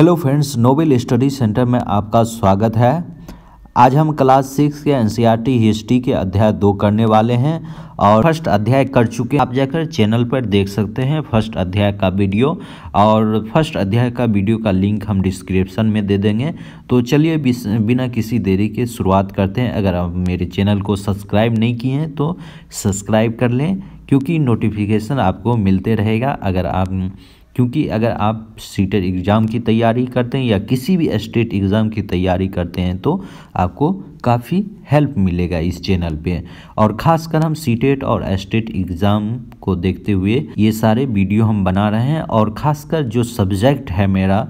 hello friends Nobel study centre में आपका स्वागत है आज हम क्लास सिक्स के एनसीईआरटी e हिस्ट्री के अध्याय दो करने वाले हैं और फर्स्ट अध्याय कर चुके हैं आप जाकर चैनल पर देख सकते हैं फर्स्ट अध्याय का वीडियो और फर्स्ट अध्याय का वीडियो का लिंक हम डिस्क्रिप्शन में दे देंगे तो चलिए बिना किसी देरी के शुरुआत करते हैं अगर आप मेरे चैनल को सब्सक्राइब नहीं किए हैं तो सब्सक्राइब कर लें क्योंकि नोटिफिकेशन आपको मिलते रहेगा अगर आप क्योंकि अगर आप सीटेट एग्ज़ाम e की तैयारी करते हैं या किसी भी स्टेट एग्ज़ाम e की तैयारी करते हैं तो आपको काफ़ी हेल्प मिलेगा इस चैनल पे और ख़ासकर हम सीटेट e और स्टेट एग्ज़ाम को देखते हुए ये सारे वीडियो हम बना रहे हैं और ख़ासकर जो सब्जेक्ट है मेरा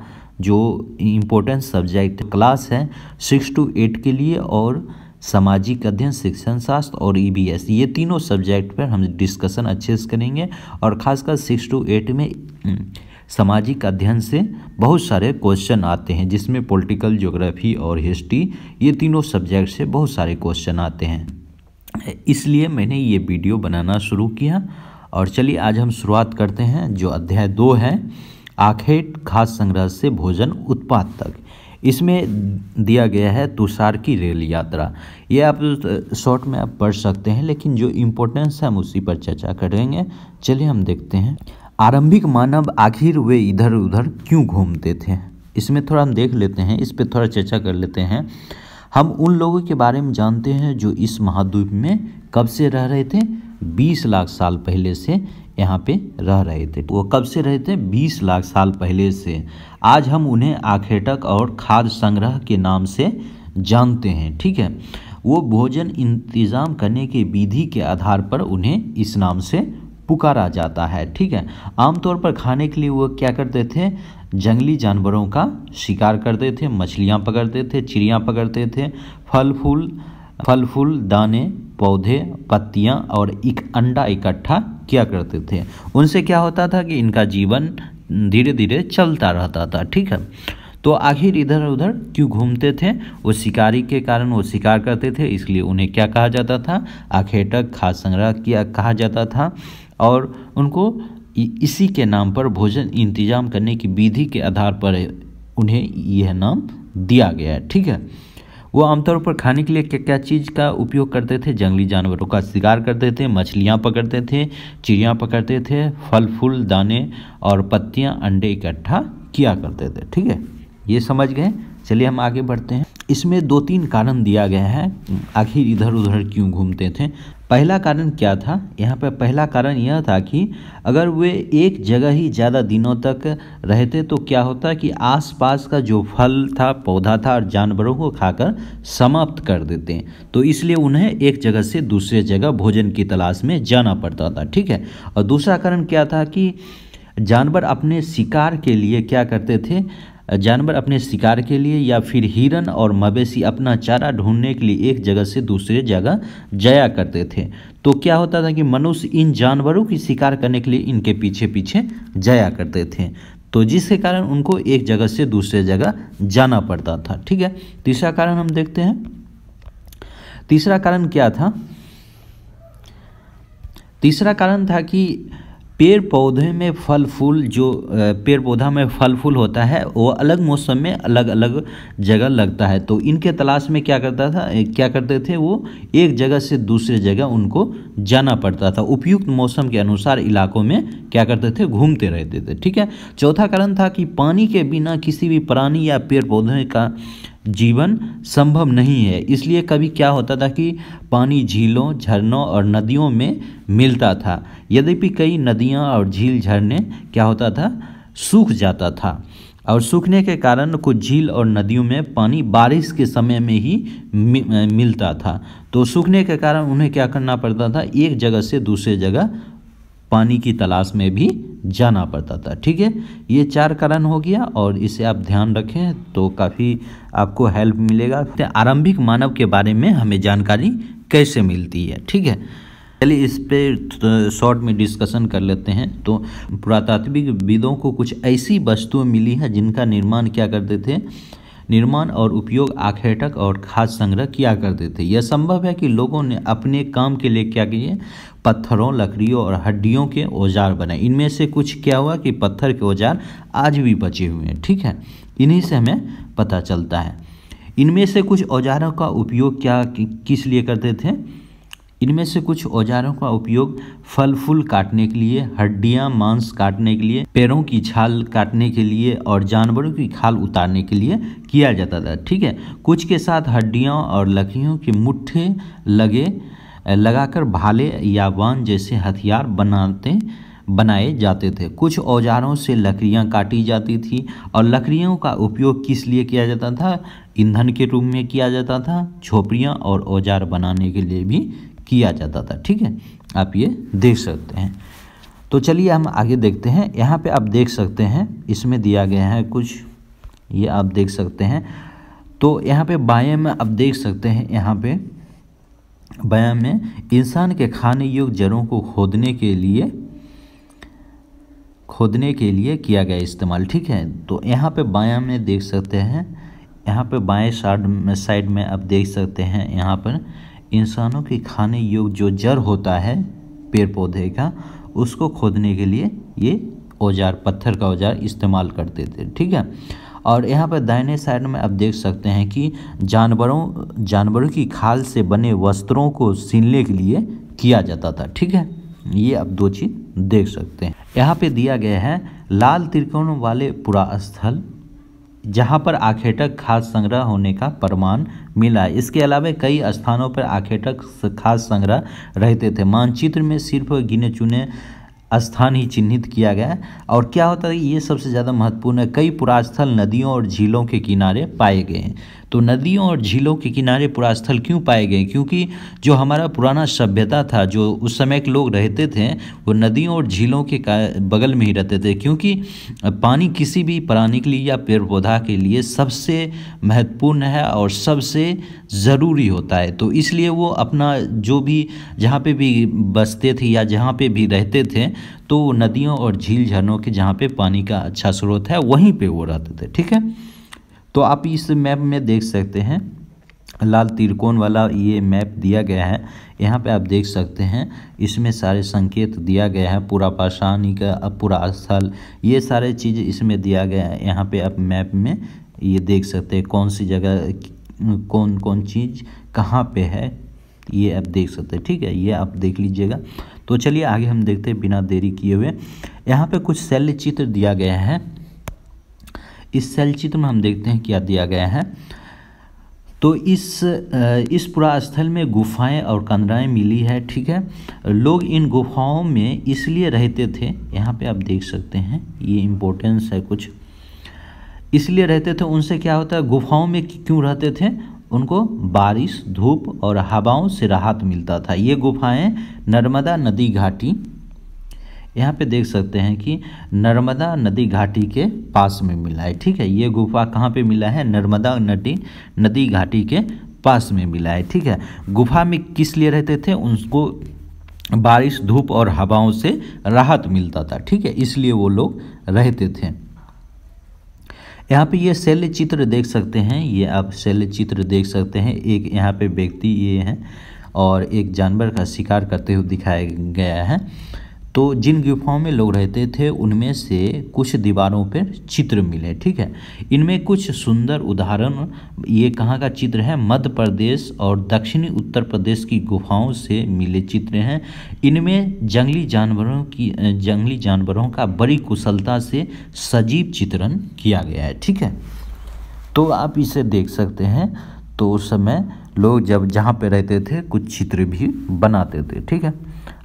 जो इम्पोर्टेंट सब्जेक्ट क्लास है सिक्स टू एट के लिए और सामाजिक अध्ययन शिक्षण शास्त्र और ईबीएस e ये तीनों सब्जेक्ट पर हम डिस्कशन अच्छे से करेंगे और खासकर सिक्स टू एट में हम्म, सामाजिक अध्ययन से बहुत सारे क्वेश्चन आते हैं जिसमें पॉलिटिकल ज्योग्राफी और हिस्ट्री ये तीनों सब्जेक्ट से बहुत सारे क्वेश्चन आते हैं इसलिए मैंने ये वीडियो बनाना शुरू किया और चलिए आज हम शुरुआत करते हैं जो अध्याय दो है आखेट खास संग्रह से भोजन उत्पाद तक इसमें दिया गया है तुषार की रेल यात्रा ये आप शॉर्ट में आप पढ़ सकते हैं लेकिन जो इम्पोर्टेंस है हम उसी पर चर्चा करेंगे चलिए हम देखते हैं आरंभिक मानव आखिर वे इधर उधर क्यों घूमते थे इसमें थोड़ा हम देख लेते हैं इस पर थोड़ा चर्चा कर लेते हैं हम उन लोगों के बारे में जानते हैं जो इस महाद्वीप में कब से रह रहे थे 20 लाख साल पहले से यहाँ पे रह रहे थे वो कब से रहे थे 20 लाख साल पहले से आज हम उन्हें आखेटक और खाद संग्रह के नाम से जानते हैं ठीक है वो भोजन इंतज़ाम करने की विधि के आधार पर उन्हें इस नाम से पुकारा जाता है ठीक है आमतौर पर खाने के लिए वो क्या करते थे जंगली जानवरों का शिकार करते थे मछलियाँ पकड़ते थे चिड़ियाँ पकड़ते थे फल फूल फल फूल दाने पौधे पत्तियाँ और एक अंडा इकट्ठा किया करते थे उनसे क्या होता था कि इनका जीवन धीरे धीरे चलता रहता था ठीक है तो आखिर इधर उधर क्यों घूमते थे वो शिकारी के कारण वो शिकार करते थे इसलिए उन्हें क्या कहा जाता था आखेटक खाद संग्रह किया कहा जाता था और उनको इसी के नाम पर भोजन इंतजाम करने की विधि के आधार पर उन्हें यह नाम दिया गया है ठीक है वो आमतौर पर खाने के लिए क्या क्या चीज़ का उपयोग करते थे जंगली जानवरों का शिकार करते थे मछलियाँ पकड़ते थे चिड़ियाँ पकड़ते थे फल फूल दाने और पत्तियाँ अंडे इकट्ठा किया करते थे ठीक है ये समझ गए चलिए हम आगे बढ़ते हैं इसमें दो तीन कारण दिया गया है आखिर इधर उधर क्यों घूमते थे पहला कारण क्या था यहाँ पर पहला कारण यह था कि अगर वे एक जगह ही ज़्यादा दिनों तक रहते तो क्या होता कि आसपास का जो फल था पौधा था और जानवरों को खाकर समाप्त कर देते हैं तो इसलिए उन्हें एक जगह से दूसरे जगह भोजन की तलाश में जाना पड़ता था ठीक है और दूसरा कारण क्या था कि जानवर अपने शिकार के लिए क्या करते थे जानवर अपने शिकार के लिए या फिर हिरन और मवेशी अपना चारा ढूंढने के लिए एक जगह से दूसरे जगह जाया करते थे तो क्या होता था कि मनुष्य इन जानवरों की शिकार करने के लिए इनके पीछे पीछे जाया करते थे तो जिसके कारण उनको एक जगह से दूसरे जगह जाना पड़ता था ठीक है तीसरा कारण हम देखते हैं तीसरा कारण क्या था तीसरा कारण था कि पेड़ पौधे में फल फूल जो पेड़ पौधा में फल फूल होता है वो अलग मौसम में अलग अलग जगह लगता है तो इनके तलाश में क्या करता था क्या करते थे वो एक जगह से दूसरे जगह उनको जाना पड़ता था उपयुक्त मौसम के अनुसार इलाकों में क्या करते थे घूमते रहते थे ठीक है चौथा कारण था कि पानी के बिना किसी भी प्राणी या पेड़ पौधे का जीवन संभव नहीं है इसलिए कभी क्या होता था कि पानी झीलों झरनों और नदियों में मिलता था यद्यपि कई नदियाँ और झील झरने क्या होता था सूख जाता था और सूखने के कारण कुछ झील और नदियों में पानी बारिश के समय में ही मिलता था तो सूखने के कारण उन्हें क्या करना पड़ता था एक जगह से दूसरे जगह पानी की तलाश में भी जाना पड़ता था ठीक है ये चार कारण हो गया और इसे आप ध्यान रखें तो काफ़ी आपको हेल्प मिलेगा आरंभिक मानव के बारे में हमें जानकारी कैसे मिलती है ठीक है चलिए इस पे शॉर्ट में डिस्कशन कर लेते हैं तो पुरातात्विक विदों को कुछ ऐसी वस्तुएं मिली हैं जिनका निर्माण क्या करते थे निर्माण और उपयोग आखेटक और खाद संग्रह किया करते थे यह संभव है कि लोगों ने अपने काम के लिए क्या किए पत्थरों लकड़ियों और हड्डियों के औजार बने इनमें से कुछ क्या हुआ कि पत्थर के औजार आज भी बचे हुए हैं ठीक है इन्हीं से हमें पता चलता है इनमें से कुछ औजारों का उपयोग क्या कि, किस लिए करते थे इनमें से कुछ औजारों का उपयोग फल फूल काटने के लिए हड्डियां मांस काटने के लिए पैरों की छाल काटने के लिए और जानवरों की खाल उतारने के लिए किया जाता था ठीक है कुछ के साथ हड्डियों और लकड़ियों के मुट्ठे लगे लगाकर भाले या वन जैसे हथियार बनाते बनाए जाते थे कुछ औजारों से लकड़ियाँ काटी जाती थी और लकड़ियों का उपयोग किस लिए किया जाता था ईंधन के रूप में किया जाता था झोपड़ियाँ और औजार बनाने के लिए भी किया जाता था ठीक है आप ये देख सकते हैं तो चलिए हम आगे देखते हैं यहाँ पे आप देख सकते हैं इसमें दिया गया है कुछ ये आप देख सकते हैं तो यहाँ पे बाएं में आप देख सकते हैं यहाँ पे बयान में इंसान के खाने योग्य जड़ों को खोदने के लिए खोदने के लिए किया गया इस्तेमाल ठीक है तो यहाँ पे बायां में देख सकते हैं यहाँ पे बाएं साइड में साइड में आप देख सकते हैं यहाँ पर इंसानों के खाने योग्य जो जड़ होता है पेड़ पौधे का उसको खोदने के लिए ये औजार पत्थर का औजार इस्तेमाल करते थे ठीक है और यहाँ पर दाहिने साइड में आप देख सकते हैं कि जानवरों जानवरों की खाल से बने वस्त्रों को सिलने के लिए किया जाता था ठीक है ये आप दो चीज़ देख सकते हैं यहाँ पे दिया गया है लाल त्रिकोण वाले पुरा स्थल जहाँ पर आखेटक खाद संग्रह होने का प्रमाण मिला है इसके अलावा कई स्थानों पर आखेटक खाद संग्रह रहते थे मानचित्र में सिर्फ गिने चुने स्थान ही चिन्हित किया गया है और क्या होता है ये सबसे ज़्यादा महत्वपूर्ण है कई पुरास्थल नदियों और झीलों के किनारे पाए गए हैं तो नदियों और झीलों के किनारे पुरास्थल क्यों पाए गए क्योंकि जो हमारा पुराना सभ्यता था जो उस समय के लोग रहते थे वो नदियों और झीलों के बगल में ही रहते थे क्योंकि पानी किसी भी प्राणी के लिए या पेड़ पौधा के लिए सबसे महत्वपूर्ण है और सबसे ज़रूरी होता है तो इसलिए वो अपना जो भी जहाँ पे भी बसते थे या जहाँ पे भी रहते थे तो नदियों और झील झरनों के जहाँ पे पानी का अच्छा स्रोत है वहीं पे वो रहते थे ठीक है तो आप इस मैप में देख सकते हैं लाल त्रिकोण वाला ये मैप दिया गया है यहाँ पे आप देख सकते हैं इसमें सारे संकेत दिया गया है पूरा पाषाणी का पूरा स्थल ये सारे चीज़ इसमें दिया गया है यहाँ पे आप मैप में ये देख सकते हैं कौन सी जगह कौन कौन चीज़ कहाँ पे है ये आप देख सकते हैं ठीक है ये आप देख लीजिएगा तो चलिए आगे हम देखते हैं बिना देरी किए हुए यहाँ पे कुछ शैल्य चित्र दिया गया है इस शैल चित्र में हम देखते हैं क्या दिया गया है तो इस इस पूरा स्थल में गुफाएं और कंदराएं मिली है ठीक है लोग इन गुफाओं में इसलिए रहते थे यहाँ पे आप देख सकते हैं ये इम्पोर्टेंस है कुछ इसलिए रहते थे उनसे क्या होता है गुफाओं में क्यों रहते थे उनको बारिश धूप और हवाओं से राहत मिलता था ये गुफाएं नर्मदा नदी घाटी यहाँ पे देख सकते हैं कि नर्मदा नदी घाटी के पास में मिला है ठीक है ये गुफा कहाँ पे मिला है नर्मदा नदी नदी घाटी के पास में मिला है ठीक है गुफा में किस लिए रहते थे उनको बारिश धूप और हवाओं से राहत मिलता था ठीक है इसलिए वो लोग रहते थे यहाँ पे ये शैल्य चित्र देख सकते हैं ये आप शैल्य चित्र देख सकते हैं एक यहाँ पे व्यक्ति ये हैं और एक जानवर का शिकार करते हुए दिखाया गया है तो जिन गुफाओं में लोग रहते थे उनमें से कुछ दीवारों पर चित्र मिले ठीक है इनमें कुछ सुंदर उदाहरण ये कहाँ का चित्र है मध्य प्रदेश और दक्षिणी उत्तर प्रदेश की गुफाओं से मिले चित्र हैं इनमें जंगली जानवरों की जंगली जानवरों का बड़ी कुशलता से सजीव चित्रण किया गया है ठीक है तो आप इसे देख सकते हैं तो उस समय लोग जब जहाँ पर रहते थे कुछ चित्र भी बनाते थे ठीक है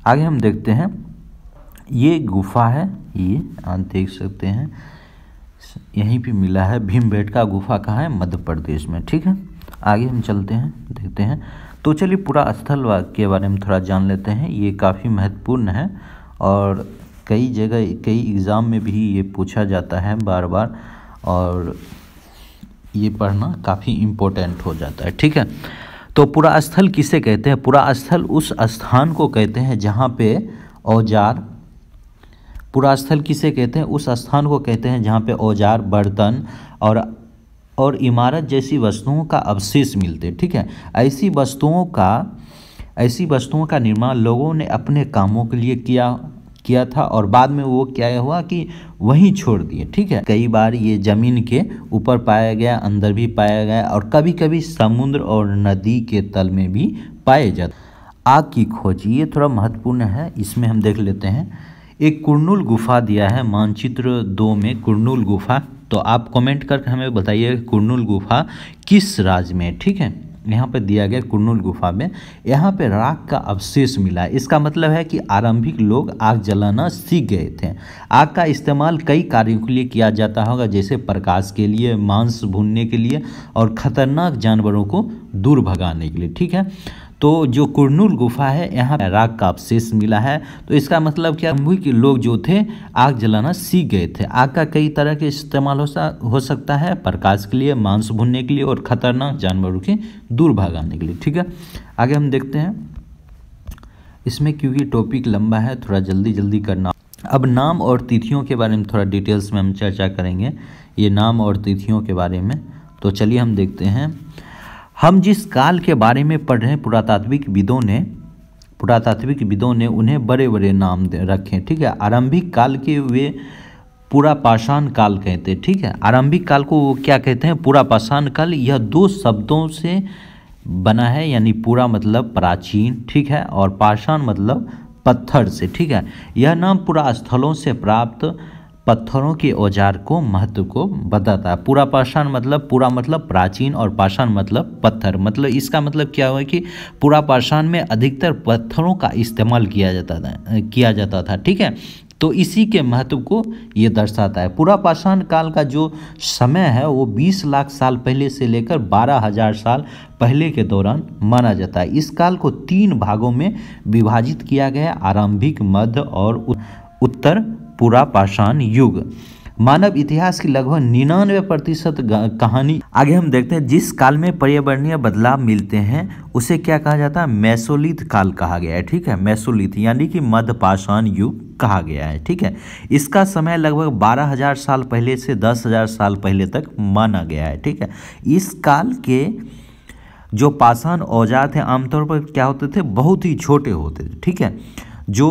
आगे हम देखते हैं ये गुफा है ये आप देख सकते हैं यहीं पे मिला है भीम का गुफा कहाँ है मध्य प्रदेश में ठीक है आगे हम चलते हैं देखते हैं तो चलिए पूरा स्थल के बारे में थोड़ा जान लेते हैं ये काफ़ी महत्वपूर्ण है और कई जगह कई एग्ज़ाम में भी ये पूछा जाता है बार बार और ये पढ़ना काफ़ी इम्पोर्टेंट हो जाता है ठीक है तो पूरा स्थल किसे कहते हैं पूरा स्थल उस स्थान को कहते हैं जहाँ पे औजार पुरास्थल किसे कहते हैं उस स्थान को कहते हैं जहाँ पे औजार बर्तन और और इमारत जैसी वस्तुओं का अवशेष मिलते ठीक है ऐसी वस्तुओं का ऐसी वस्तुओं का निर्माण लोगों ने अपने कामों के लिए किया किया था और बाद में वो क्या हुआ कि वहीं छोड़ दिए ठीक है कई बार ये ज़मीन के ऊपर पाया गया अंदर भी पाया गया और कभी कभी समुद्र और नदी के तल में भी पाए जाते आग की खोज ये थोड़ा महत्वपूर्ण है इसमें हम देख लेते हैं एक कुर्नूल गुफा दिया है मानचित्र दो में कुर्नूल गुफा तो आप कमेंट करके हमें बताइए कुर्नूल गुफा किस राज्य में ठीक है यहाँ पर दिया गया कुर्नूल गुफा में यहाँ पर राख का अवशेष मिला है इसका मतलब है कि आरंभिक लोग आग जलाना सीख गए थे आग का इस्तेमाल कई कार्यों के लिए किया जाता होगा जैसे प्रकाश के लिए मांस भूनने के लिए और ख़तरनाक जानवरों को दूर भगाने के लिए ठीक है तो जो कुरनूल गुफा है यहाँ राग का अवशेष मिला है तो इसका मतलब क्या मुंबई के लोग जो थे आग जलाना सीख गए थे आग का कई तरह के इस्तेमाल हो, हो सकता है प्रकाश के लिए मांस भूनने के लिए और खतरनाक जानवरों के दूर भागाने के लिए ठीक है आगे हम देखते हैं इसमें क्योंकि टॉपिक लंबा है थोड़ा जल्दी जल्दी करना अब नाम और तिथियों के बारे में थोड़ा डिटेल्स में हम चर्चा करेंगे ये नाम और तिथियों के बारे में तो चलिए हम देखते हैं हम जिस काल के बारे में पढ़ रहे हैं पुरातात्विक विदों ने पुरातात्विक विदों ने उन्हें बड़े बड़े नाम रखे ठीक है आरंभिक काल के वे पूरा पाषाण काल कहते हैं ठीक है आरंभिक काल को वो क्या कहते हैं पूरा पाषाण काल यह दो शब्दों से बना है यानी पूरा मतलब प्राचीन ठीक है और पाषाण मतलब पत्थर से ठीक है यह नाम पूरा स्थलों से प्राप्त पत्थरों के औजार को महत्व को बताता है पूरा पाषाण मतलब पूरा मतलब प्राचीन और पाषाण मतलब पत्थर मतलब इसका मतलब क्या हुआ कि पूरा पाषाण में अधिकतर पत्थरों का इस्तेमाल किया जाता था किया जाता था ठीक है तो इसी के महत्व को ये दर्शाता है पूरा पाषाण काल का जो समय है वो 20 लाख साल पहले से लेकर 12,000 साल पहले के दौरान माना जाता है इस काल को तीन भागों में विभाजित किया गया आरंभिक मध्य और उत्तर पुरापाषाण युग मानव इतिहास की लगभग निन्यानवे प्रतिशत कहानी आगे हम देखते हैं जिस काल में पर्यावरणीय बदलाव मिलते हैं उसे क्या कहा जाता है मैसोलिथ काल कहा गया है ठीक है मैसोलिथ यानी कि मध्य पाषाण युग कहा गया है ठीक है इसका समय लगभग 12000 साल पहले से 10000 साल पहले तक माना गया है ठीक है इस काल के जो पाषाण औजार थे आमतौर पर क्या होते थे बहुत ही छोटे होते थे ठीक है जो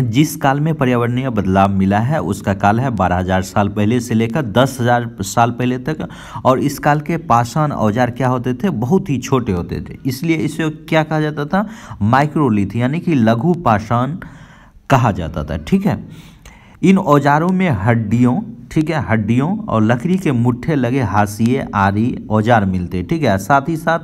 जिस काल में पर्यावरणीय बदलाव मिला है उसका काल है 12000 साल पहले से लेकर 10000 साल पहले तक और इस काल के पाषाण औजार क्या होते थे बहुत ही छोटे होते थे इसलिए इसे क्या कहा जाता था माइक्रोलिथ यानी कि लघु पाषाण कहा जाता था ठीक है इन औजारों में हड्डियों ठीक है हड्डियों और लकड़ी के मुट्ठे लगे हाशिए आरी औजार मिलते ठीक है साथ ही साथ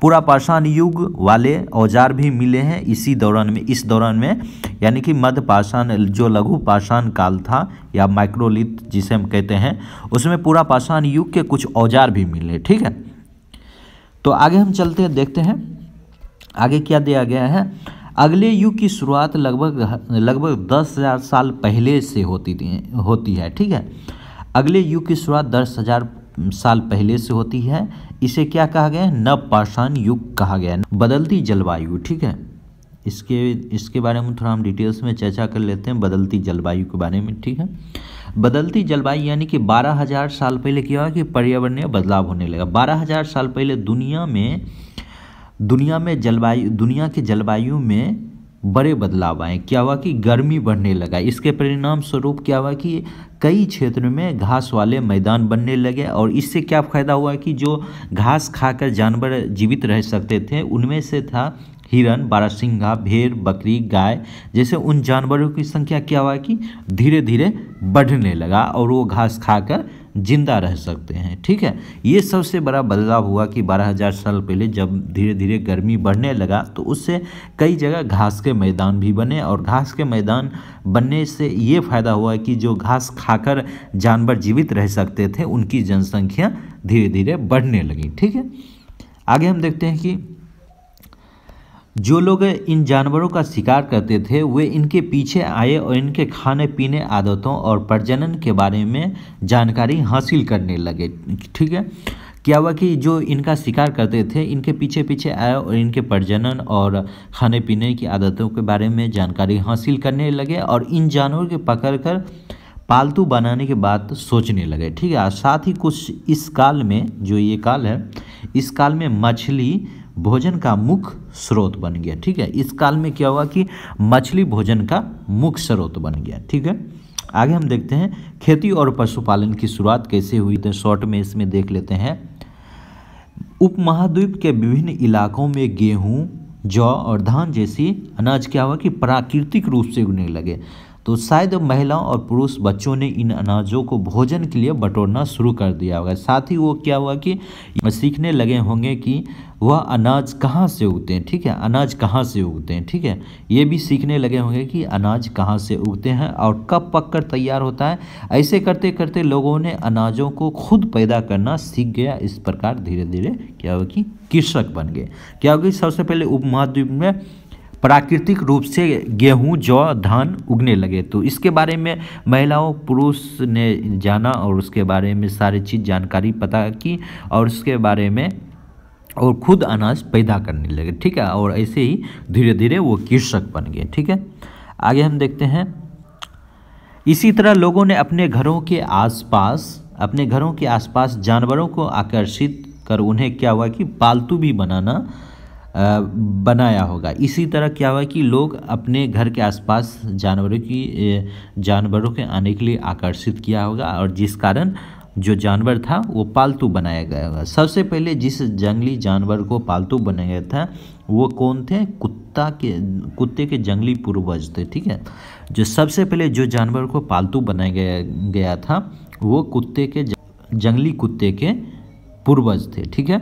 पूरा पाषाण युग वाले औजार भी मिले हैं इसी दौरान में इस दौरान में यानी कि मध्य पाषाण जो लघु पाषाण काल था या माइक्रोलिथ जिसे हम कहते हैं उसमें पूरा पाषाण युग के कुछ औजार भी मिले ठीक है तो आगे हम चलते हैं देखते हैं आगे क्या दिया गया है अगले युग की शुरुआत लगभग लगभग दस हज़ार साल पहले से होती थी होती है ठीक है अगले युग की शुरुआत दस हज़ार साल पहले से होती है इसे क्या कहा गया है नवपाषाण युग कहा गया है बदलती जलवायु ठीक है इसके इसके बारे में थोड़ा हम डिटेल्स में चर्चा कर लेते हैं बदलती जलवायु के बारे में ठीक है बदलती जलवायु यानी कि बारह हज़ार साल पहले क्या हुआ कि पर्यावरणीय बदलाव होने लगा बारह हज़ार साल पहले दुनिया में दुनिया में जलवायु दुनिया के जलवायु में बड़े बदलाव आए क्या हुआ कि गर्मी बढ़ने लगा इसके परिणाम स्वरूप क्या हुआ कि कई क्षेत्र में घास वाले मैदान बनने लगे और इससे क्या फ़ायदा हुआ कि जो घास खाकर जानवर जीवित रह सकते थे उनमें से था हिरन बारासिंगा भेड़ बकरी गाय जैसे उन जानवरों की संख्या क्या हुआ कि धीरे धीरे बढ़ने लगा और वो घास खाकर जिंदा रह सकते हैं ठीक है ये सबसे बड़ा बदलाव हुआ कि 12000 साल पहले जब धीरे धीरे गर्मी बढ़ने लगा तो उससे कई जगह घास के मैदान भी बने और घास के मैदान बनने से ये फ़ायदा हुआ कि जो घास खाकर जानवर जीवित रह सकते थे उनकी जनसंख्या धीरे धीरे बढ़ने लगी ठीक है आगे हम देखते हैं कि जो लोग इन जानवरों का शिकार करते थे वे इनके पीछे आए और इनके खाने पीने आदतों और प्रजनन के बारे में जानकारी हासिल करने लगे ठीक है क्या हुआ कि जो इनका शिकार करते थे इनके पीछे पीछे आए और इनके प्रजनन और खाने पीने की आदतों के बारे में जानकारी हासिल करने लगे और इन जानवरों के पकड़ कर पालतू बनाने के बाद सोचने लगे ठीक है साथ ही कुछ इस काल में जो ये काल है इस काल में मछली भोजन का मुख्य स्रोत बन गया ठीक है इस काल में क्या हुआ कि मछली भोजन का मुख्य स्रोत बन गया ठीक है आगे हम देखते हैं खेती और पशुपालन की शुरुआत कैसे हुई थे तो शॉर्ट में इसमें देख लेते हैं उपमहाद्वीप के विभिन्न इलाकों में गेहूं जौ और धान जैसी अनाज क्या हुआ कि प्राकृतिक रूप से उगने लगे तो शायद महिलाओं और पुरुष बच्चों ने इन अनाजों को भोजन के लिए बटोरना शुरू कर दिया होगा साथ ही वो क्या हुआ कि सीखने लगे होंगे कि वह अनाज कहाँ से उगते हैं ठीक है अनाज कहाँ से उगते हैं ठीक है ये भी सीखने लगे होंगे कि अनाज कहाँ से उगते हैं और कब पककर तैयार होता है ऐसे करते करते लोगों ने अनाजों को खुद पैदा करना सीख गया इस प्रकार धीरे धीरे क्या हुआ कि कृषक बन गए क्या होगी सबसे पहले उपमहाद्वीप में प्राकृतिक रूप से गेहूं जौ धान उगने लगे तो इसके बारे में महिलाओं पुरुष ने जाना और उसके बारे में सारी चीज़ जानकारी पता की और उसके बारे में और खुद अनाज पैदा करने लगे ठीक है और ऐसे ही धीरे धीरे वो कृषक बन गए ठीक है आगे हम देखते हैं इसी तरह लोगों ने अपने घरों के आसपास अपने घरों के आसपास जानवरों को आकर्षित कर उन्हें क्या हुआ कि पालतू भी बनाना बनाया होगा इसी तरह क्या हुआ कि लोग अपने घर के आसपास जानवरों की जानवरों के आने के लिए आकर्षित किया होगा और जिस कारण जो जानवर था वो पालतू बनाया गया होगा सबसे पहले जिस जंगली जानवर को पालतू बनाया गया था वो कौन थे कुत्ता के कुत्ते के जंगली पूर्वज थे ठीक है जो सबसे पहले जो जानवर को पालतू बनाया गया गया था वो कुत्ते के जंगली कुत्ते के पूर्वज थे ठीक है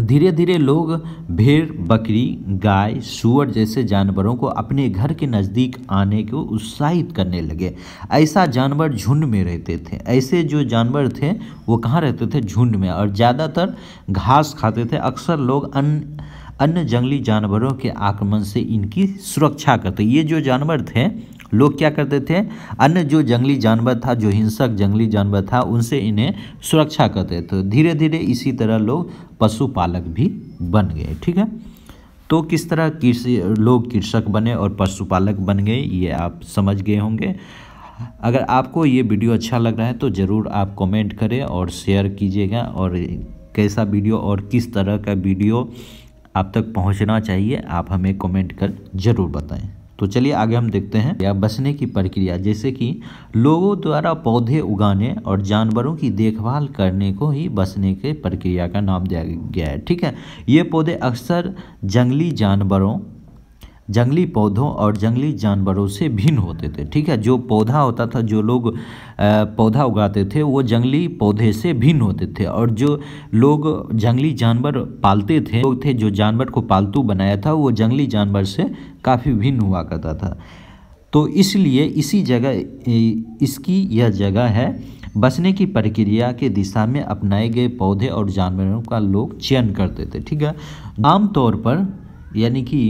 धीरे धीरे लोग भेड़ बकरी गाय सुअर जैसे जानवरों को अपने घर के नज़दीक आने को उत्साहित करने लगे ऐसा जानवर झुंड में रहते थे ऐसे जो जानवर थे वो कहाँ रहते थे झुंड में और ज़्यादातर घास खाते थे अक्सर लोग अन्य अन्य जंगली जानवरों के आक्रमण से इनकी सुरक्षा करते ये जो जानवर थे लोग क्या करते थे अन्य जो जंगली जानवर था जो हिंसक जंगली जानवर था उनसे इन्हें सुरक्षा करते थे तो धीरे धीरे इसी तरह लोग पशुपालक भी बन गए ठीक है तो किस तरह कृषि लोग कृषक बने और पशुपालक बन गए ये आप समझ गए होंगे अगर आपको ये वीडियो अच्छा लग रहा है तो ज़रूर आप कमेंट करें और शेयर कीजिएगा और कैसा वीडियो और किस तरह का वीडियो आप तक पहुंचना चाहिए आप हमें कमेंट कर ज़रूर बताएं तो चलिए आगे हम देखते हैं या बसने की प्रक्रिया जैसे कि लोगों द्वारा पौधे उगाने और जानवरों की देखभाल करने को ही बसने के प्रक्रिया का नाम दिया गया है ठीक है ये पौधे अक्सर जंगली जानवरों जंगली पौधों और जंगली जानवरों से भिन्न होते थे ठीक है जो पौधा होता था जो लोग पौधा उगाते थे वो जंगली पौधे से भिन्न होते थे और जो लोग जंगली जानवर पालते थे लोग थे जो जानवर को पालतू बनाया था वो जंगली जानवर से काफ़ी भिन्न हुआ करता था तो इसलिए इसी जगह इसकी यह जगह है बसने की प्रक्रिया के दिशा में अपनाए गए पौधे और जानवरों का लोग चयन करते थे ठीक है आमतौर पर यानी कि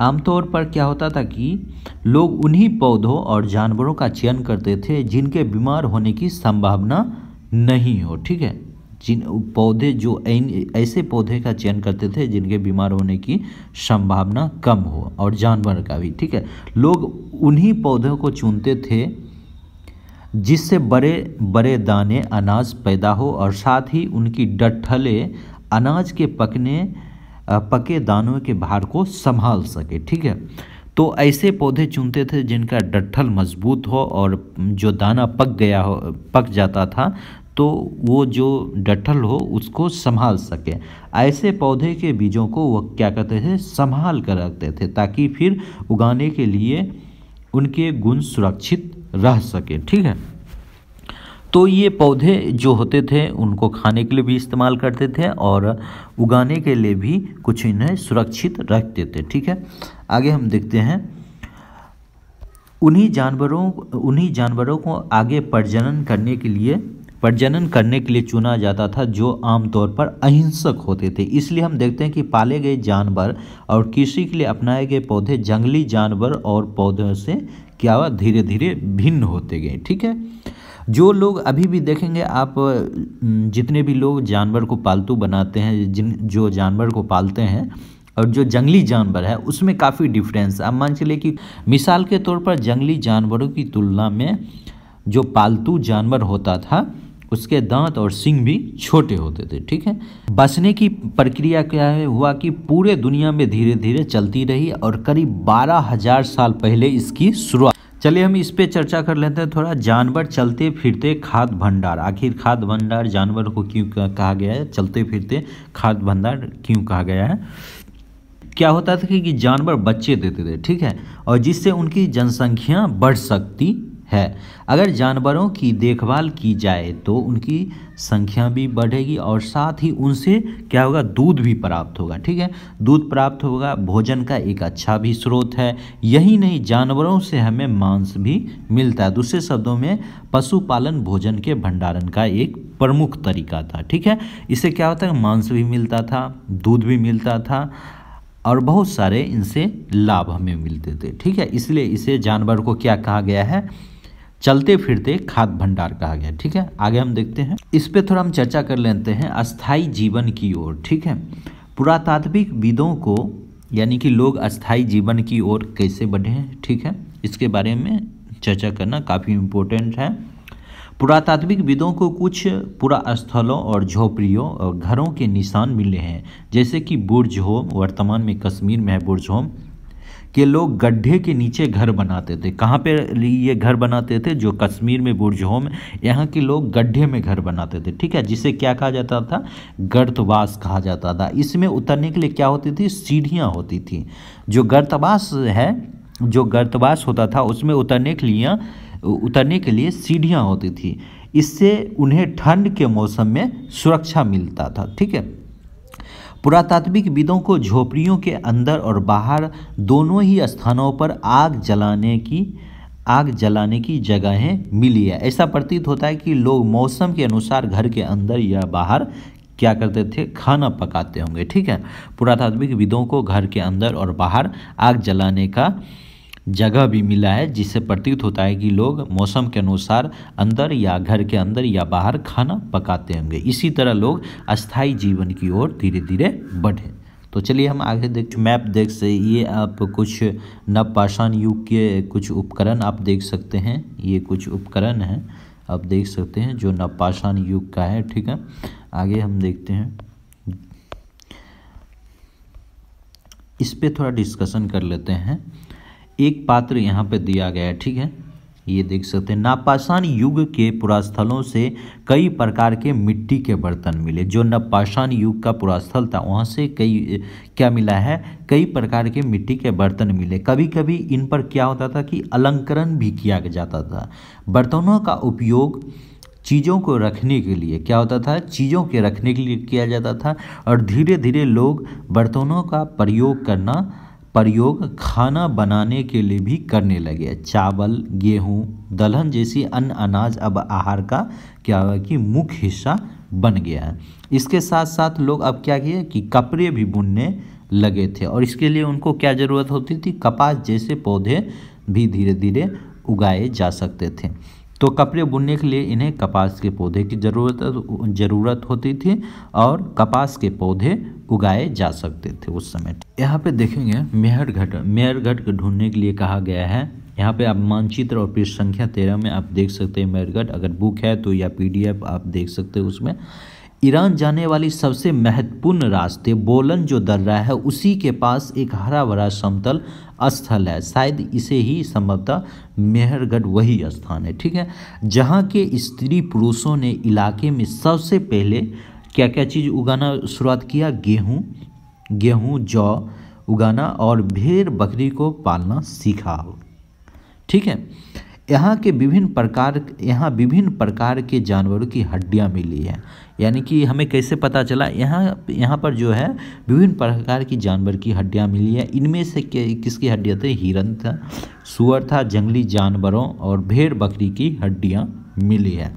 आमतौर पर क्या होता था कि लोग उन्हीं पौधों और जानवरों का चयन करते थे जिनके बीमार होने की संभावना नहीं हो ठीक है जिन पौधे जो इन ऐसे पौधे का चयन करते थे जिनके बीमार होने की संभावना कम हो और जानवर का भी ठीक है लोग उन्हीं पौधों को चुनते थे जिससे बड़े बड़े दाने अनाज पैदा हो और साथ ही उनकी डठले अनाज के पकने पके दानों के भार को संभाल सके ठीक है तो ऐसे पौधे चुनते थे जिनका डठल मजबूत हो और जो दाना पक गया हो पक जाता था तो वो जो डठल हो उसको संभाल सके ऐसे पौधे के बीजों को वह क्या करते थे संभाल कर रखते थे ताकि फिर उगाने के लिए उनके गुण सुरक्षित रह सके ठीक है तो ये पौधे जो होते थे उनको खाने के लिए भी इस्तेमाल करते थे और उगाने के लिए भी कुछ इन्हें सुरक्षित रखते थे ठीक है आगे हम देखते हैं उन्हीं जानवरों उन्हीं जानवरों को आगे प्रजनन करने के लिए प्रजनन करने के लिए चुना जाता था जो आमतौर पर अहिंसक होते थे इसलिए हम देखते हैं कि पाले गए जानवर और कृषि के लिए अपनाए गए पौधे जंगली जानवर और पौधों से क्या हुआ धीरे धीरे भिन्न होते गए ठीक है जो लोग अभी भी देखेंगे आप जितने भी लोग जानवर को पालतू बनाते हैं जिन जो जानवर को पालते हैं और जो जंगली जानवर है उसमें काफ़ी डिफरेंस आप मान चलिए कि मिसाल के तौर पर जंगली जानवरों की तुलना में जो पालतू जानवर होता था उसके दांत और सिंग भी छोटे होते थे ठीक है बसने की प्रक्रिया क्या है हुआ कि पूरे दुनिया में धीरे धीरे चलती रही और करीब बारह हजार साल पहले इसकी शुरुआत चलिए हम इस पे चर्चा कर लेते हैं थोड़ा जानवर चलते फिरते खाद भंडार आखिर खाद भंडार जानवर को क्यों कहा गया है चलते फिरते खाद भंडार क्यों कहा गया है क्या होता था कि जानवर बच्चे देते थे ठीक है और जिससे उनकी जनसंख्या बढ़ सकती है अगर जानवरों की देखभाल की जाए तो उनकी संख्या भी बढ़ेगी और साथ ही उनसे क्या होगा दूध भी प्राप्त होगा ठीक है दूध प्राप्त होगा भोजन का एक अच्छा भी स्रोत है यही नहीं जानवरों से हमें मांस भी मिलता है दूसरे शब्दों में पशुपालन भोजन के भंडारण का एक प्रमुख तरीका था ठीक है इससे क्या होता है मांस भी मिलता था दूध भी मिलता था और बहुत सारे इनसे लाभ हमें मिलते थे ठीक है इसलिए इसे जानवर को क्या कहा गया है चलते फिरते खाद भंडार कहा गया ठीक है आगे हम देखते हैं इस पे थोड़ा हम चर्चा कर लेते हैं अस्थाई जीवन की ओर ठीक है पुरातात्विक विदों को यानी कि लोग अस्थाई जीवन की ओर कैसे बढ़े हैं ठीक है इसके बारे में चर्चा करना काफ़ी इम्पोर्टेंट है पुरातात्विक विदों को कुछ पुरा स्थलों और झोपड़ियों और घरों के निशान मिले हैं जैसे कि बुर्ज होम वर्तमान में कश्मीर में है बुर्ज होम कि लोग गड्ढे के नीचे घर बनाते थे कहाँ पे ये घर बनाते थे जो कश्मीर में बुरजहों में यहाँ के लोग गड्ढे में घर बनाते थे ठीक है जिसे क्या कहा जाता था गर्तवास कहा जाता था इसमें उतरने के लिए क्या होती थी सीढ़ियाँ होती थी जो गर्तवास है जो गर्तवास होता था उसमें उतरने के लिए उतरने के लिए सीढ़ियाँ होती थी इससे उन्हें ठंड के मौसम में सुरक्षा मिलता था ठीक है पुरातात्विक विदों को झोपड़ियों के अंदर और बाहर दोनों ही स्थानों पर आग जलाने की आग जलाने की जगहें मिली है ऐसा प्रतीत होता है कि लोग मौसम के अनुसार घर के अंदर या बाहर क्या करते थे खाना पकाते होंगे ठीक है पुरातात्विक विदों को घर के अंदर और बाहर आग जलाने का जगह भी मिला है जिससे प्रतीत होता है कि लोग मौसम के अनुसार अंदर या घर के अंदर या बाहर खाना पकाते होंगे इसी तरह लोग अस्थाई जीवन की ओर धीरे धीरे बढ़ें तो चलिए हम आगे देख मैप देख से ये आप कुछ नवपाषाण युग के कुछ उपकरण आप देख सकते हैं ये कुछ उपकरण हैं आप देख सकते हैं जो नवपाषाण युग का है ठीक है आगे हम देखते हैं इस पे थोड़ा डिस्कशन कर लेते हैं एक पात्र यहाँ पे दिया गया है ठीक है ये देख सकते हैं नापाषाण युग के पुरास्थलों से कई प्रकार के मिट्टी के बर्तन मिले जो नपाषाण युग का पुरास्थल था वहाँ से कई क्या मिला है कई प्रकार के मिट्टी के बर्तन मिले कभी कभी इन पर क्या होता था कि अलंकरण भी किया जाता था बर्तनों का उपयोग चीज़ों को रखने के लिए क्या होता था चीज़ों के रखने के लिए किया जाता था और धीरे धीरे लोग बर्तनों का प्रयोग करना प्रयोग खाना बनाने के लिए भी करने लगे चावल गेहूँ दलहन जैसी अन्य अनाज अब आहार का क्या हुआ कि मुख्य हिस्सा बन गया है इसके साथ साथ लोग अब क्या किए कि कपड़े भी बुनने लगे थे और इसके लिए उनको क्या ज़रूरत होती थी कपास जैसे पौधे भी धीरे धीरे उगाए जा सकते थे तो कपड़े बुनने के लिए इन्हें कपास के पौधे की ज़रूरत ज़रूरत होती थी और कपास के पौधे उगाए जा सकते थे उस समय यहाँ पे देखेंगे मेहर घट मेहर घट ढूंढने के लिए कहा गया है यहाँ पे आप मानचित्र और पृष्ठ संख्या तेरह में आप देख सकते हैं मेहरगढ़ अगर बुक है तो या पीडीएफ आप देख सकते हैं उसमें ईरान जाने वाली सबसे महत्वपूर्ण रास्ते बोलन जो दर्रा है उसी के पास एक हरा भरा समतल स्थल है शायद इसे ही संभवतः मेहरगढ़ वही स्थान है ठीक है जहाँ के स्त्री पुरुषों ने इलाके में सबसे पहले क्या क्या चीज़ उगाना शुरुआत किया गेहूँ गेहूँ जौ उगाना और भेड़ बकरी को पालना सीखा हो ठीक है यहाँ के विभिन्न प्रकार यहाँ विभिन्न प्रकार के जानवरों की हड्डियाँ मिली हैं यानी कि हमें कैसे पता चला यहाँ यहाँ पर जो है विभिन्न प्रकार की जानवर की हड्डियाँ मिली है इनमें से किसकी हड्डियाँ थे हिरन था सुअर था जंगली जानवरों और भेड़ बकरी की हड्डियाँ मिली है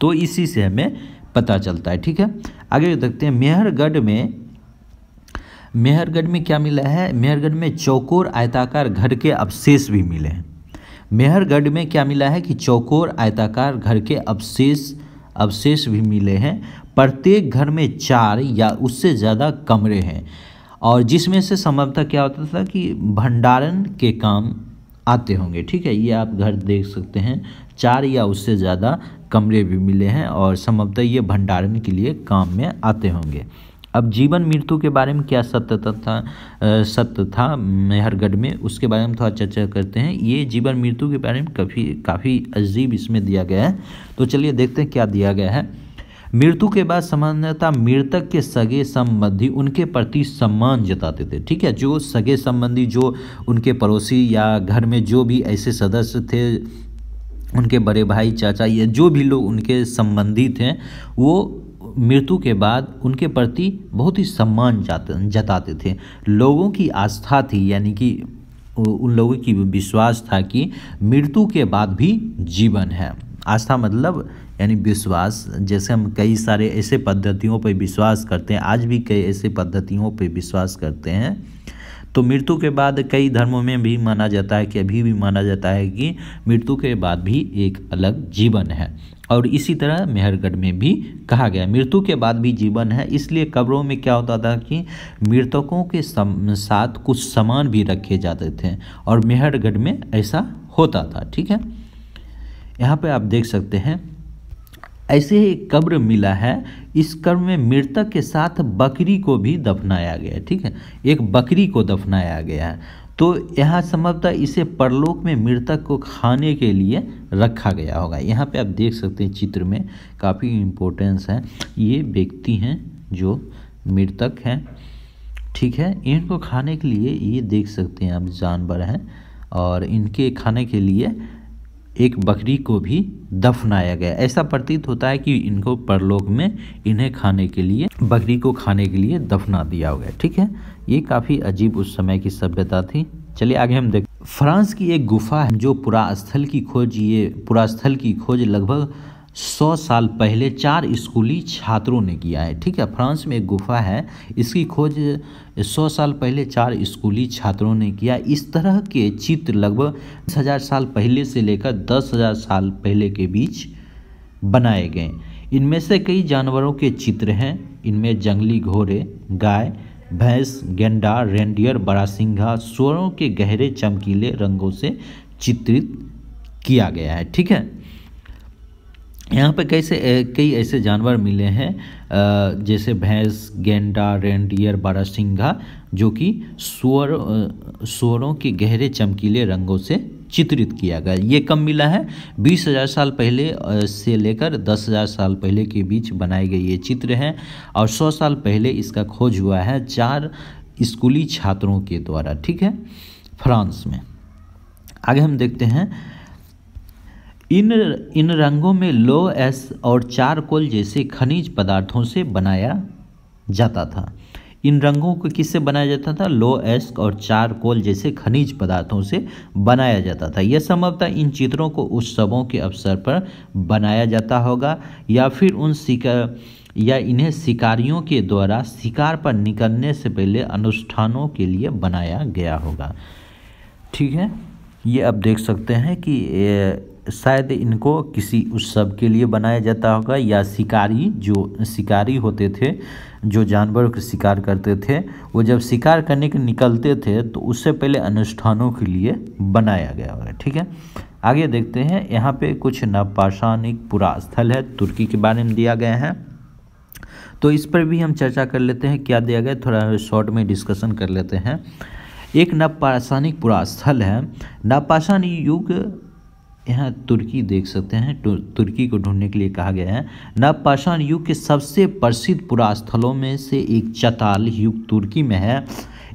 तो इसी से हमें पता चलता है ठीक है आगे देखते हैं मेहरगढ़ में मेहरगढ़ में क्या मिला है मेहरगढ़ में चौकोर आयताकार घर के अवशेष भी मिले हैं मेहरगढ़ में क्या मिला है कि चौकोर आयताकार घर के अवशेष अवशेष भी मिले हैं प्रत्येक घर में चार या उससे ज़्यादा कमरे हैं और जिसमें से संभवतः क्या होता था कि भंडारण के काम आते होंगे ठीक है ये आप घर देख सकते हैं चार या उससे ज़्यादा कमरे भी मिले हैं और संभवतः ये भंडारण के लिए काम में आते होंगे अब जीवन मृत्यु के बारे में क्या सत्य तथा सत्य था मेहरगढ़ में उसके बारे में थोड़ा चर्चा करते हैं ये जीवन मृत्यु के बारे में काफ़ी काफ़ी अजीब इसमें दिया गया है तो चलिए देखते हैं क्या दिया गया है मृत्यु के बाद सामान्यता मृतक के सगे संबंधी उनके प्रति सम्मान जताते थे ठीक है जो सगे संबंधी जो उनके पड़ोसी या घर में जो भी ऐसे सदस्य थे उनके बड़े भाई चाचा या जो भी लोग उनके संबंधी थे वो मृत्यु के बाद उनके प्रति बहुत ही सम्मान जताते थे लोगों की आस्था थी यानी कि उन लोगों की विश्वास था कि मृत्यु के बाद भी जीवन है आस्था मतलब यानी विश्वास जैसे हम कई सारे ऐसे पद्धतियों पर विश्वास करते हैं आज भी कई ऐसे पद्धतियों पर विश्वास करते हैं तो मृत्यु के बाद कई धर्मों में भी माना जाता है कि अभी भी माना जाता है कि मृत्यु के बाद भी एक अलग जीवन है और इसी तरह मेहरगढ़ में भी कहा गया मृत्यु के बाद भी जीवन है इसलिए कब्रों में क्या होता था कि मृतकों के साथ कुछ सामान भी रखे जाते थे और मेहरगढ़ में ऐसा होता था ठीक है यहाँ पे आप देख सकते हैं ऐसे ही कब्र मिला है इस कब्र में मृतक के साथ बकरी को भी दफनाया गया है ठीक है एक बकरी को दफनाया गया है तो यहाँ संभवतः इसे परलोक में मृतक को खाने के लिए रखा गया होगा यहाँ पे आप देख सकते हैं चित्र में काफ़ी इम्पोर्टेंस है ये व्यक्ति हैं जो मृतक हैं ठीक है इनको खाने के लिए ये देख सकते हैं आप जानवर हैं और इनके खाने के लिए एक बकरी को भी दफनाया गया ऐसा प्रतीत होता है कि इनको परलोक में इन्हें खाने के लिए बकरी को खाने के लिए दफना दिया गया ठीक है ये काफ़ी अजीब उस समय की सभ्यता थी चलिए आगे हम देख फ्रांस की एक गुफा है जो पुरास्थल की खोज ये पुरास्थल की खोज लगभग सौ साल पहले चार स्कूली छात्रों ने किया है ठीक है फ्रांस में एक गुफा है इसकी खोज सौ साल पहले चार स्कूली छात्रों ने किया इस तरह के चित्र लगभग दस हज़ार साल पहले से लेकर दस हज़ार साल पहले के बीच बनाए गए इनमें से कई जानवरों के चित्र हैं इनमें जंगली घोड़े गाय भैंस गेंडा रेंडियर बड़ासिंघा स्वरों के गहरे चमकीले रंगों से चित्रित किया गया है ठीक है यहाँ पे कैसे कई ऐसे जानवर मिले हैं जैसे भैंस गेंडा रेंडियर बारासिंघा जो कि स्वर स्वरों के गहरे चमकीले रंगों से चित्रित किया गया ये कम मिला है बीस हजार साल पहले से लेकर दस हजार साल पहले के बीच बनाए गए ये चित्र हैं और सौ साल पहले इसका खोज हुआ है चार स्कूली छात्रों के द्वारा ठीक है फ्रांस में आगे हम देखते हैं इन इन रंगों में लो एस और चारकोल जैसे खनिज पदार्थों से बनाया जाता था इन रंगों को किससे बनाया जाता था लो एस्क और चारकोल जैसे खनिज पदार्थों से बनाया जाता था यह संभवतः इन चित्रों को उत्सवों के अवसर पर बनाया जाता होगा या फिर उन शिकार या इन्हें शिकारियों के द्वारा शिकार पर निकलने से पहले अनुष्ठानों के लिए बनाया गया होगा ठीक है ये आप देख सकते हैं कि शायद इनको किसी उत्सव के लिए बनाया जाता होगा या शिकारी जो शिकारी होते थे जो जानवरों का शिकार करते थे वो जब शिकार करने के निकलते थे तो उससे पहले अनुष्ठानों के लिए बनाया गया होगा ठीक है आगे देखते हैं यहाँ पे कुछ नवपाषाणिक पुरा स्थल है तुर्की के बारे में दिया गया है तो इस पर भी हम चर्चा कर लेते हैं क्या दिया गया थोड़ा शॉर्ट में डिस्कशन कर लेते हैं एक नवपाषाणिक पुरा स्थल है नवपाषाण युग यहाँ तुर्की देख सकते हैं तुर्की को ढूंढने के लिए कहा गया है नवपाषाण युग के सबसे प्रसिद्ध पुरास्थलों में से एक चताल युग तुर्की में है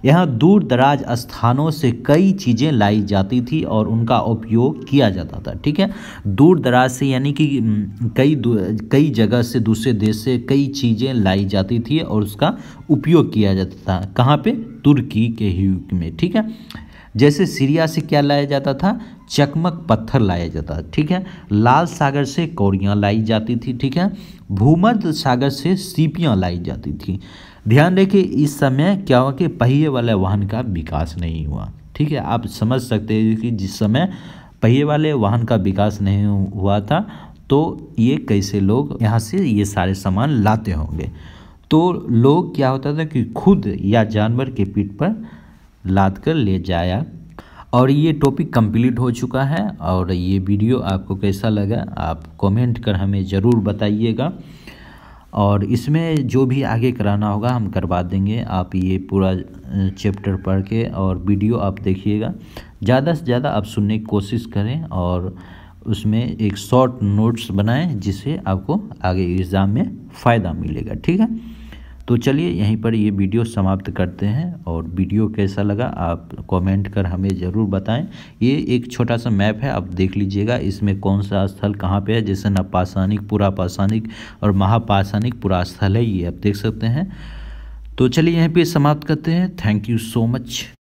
यहाँ दूर दराज स्थानों से कई चीज़ें लाई जाती थी और उनका उपयोग किया जाता था ठीक है दूर दराज से यानी कि कई कई जगह से दूसरे देश से कई चीज़ें लाई जाती थी और उसका उपयोग किया जाता था कहाँ पे तुर्की के युग में ठीक है जैसे सीरिया से क्या लाया जाता था चकमक पत्थर लाया जाता था ठीक है लाल सागर से कौड़ियाँ लाई जाती थी ठीक है भूमध्य सागर से सीपियाँ लाई जाती थी ध्यान रखिए इस समय क्या हुआ कि पहिए वाले वाहन का विकास नहीं हुआ ठीक है आप समझ सकते हैं कि जिस समय पहिए वाले वाहन का विकास नहीं हुआ था तो ये कैसे लोग यहाँ से ये सारे सामान लाते होंगे तो लोग क्या होता था कि खुद या जानवर के पीठ पर लाद कर ले जाया और ये टॉपिक कंप्लीट हो चुका है और ये वीडियो आपको कैसा लगा आप कमेंट कर हमें ज़रूर बताइएगा और इसमें जो भी आगे कराना होगा हम करवा देंगे आप ये पूरा चैप्टर पढ़ के और वीडियो आप देखिएगा ज़्यादा से ज़्यादा आप सुनने की कोशिश करें और उसमें एक शॉर्ट नोट्स बनाएं जिससे आपको आगे एग्ज़ाम में फ़ायदा मिलेगा ठीक है तो चलिए यहीं पर ये वीडियो समाप्त करते हैं और वीडियो कैसा लगा आप कमेंट कर हमें ज़रूर बताएं ये एक छोटा सा मैप है आप देख लीजिएगा इसमें कौन सा स्थल कहाँ पे है जैसे नपासानिक पुरापासानिक और महापासानिक पूरा स्थल है ये आप देख सकते हैं तो चलिए यहीं पे समाप्त करते हैं थैंक यू सो मच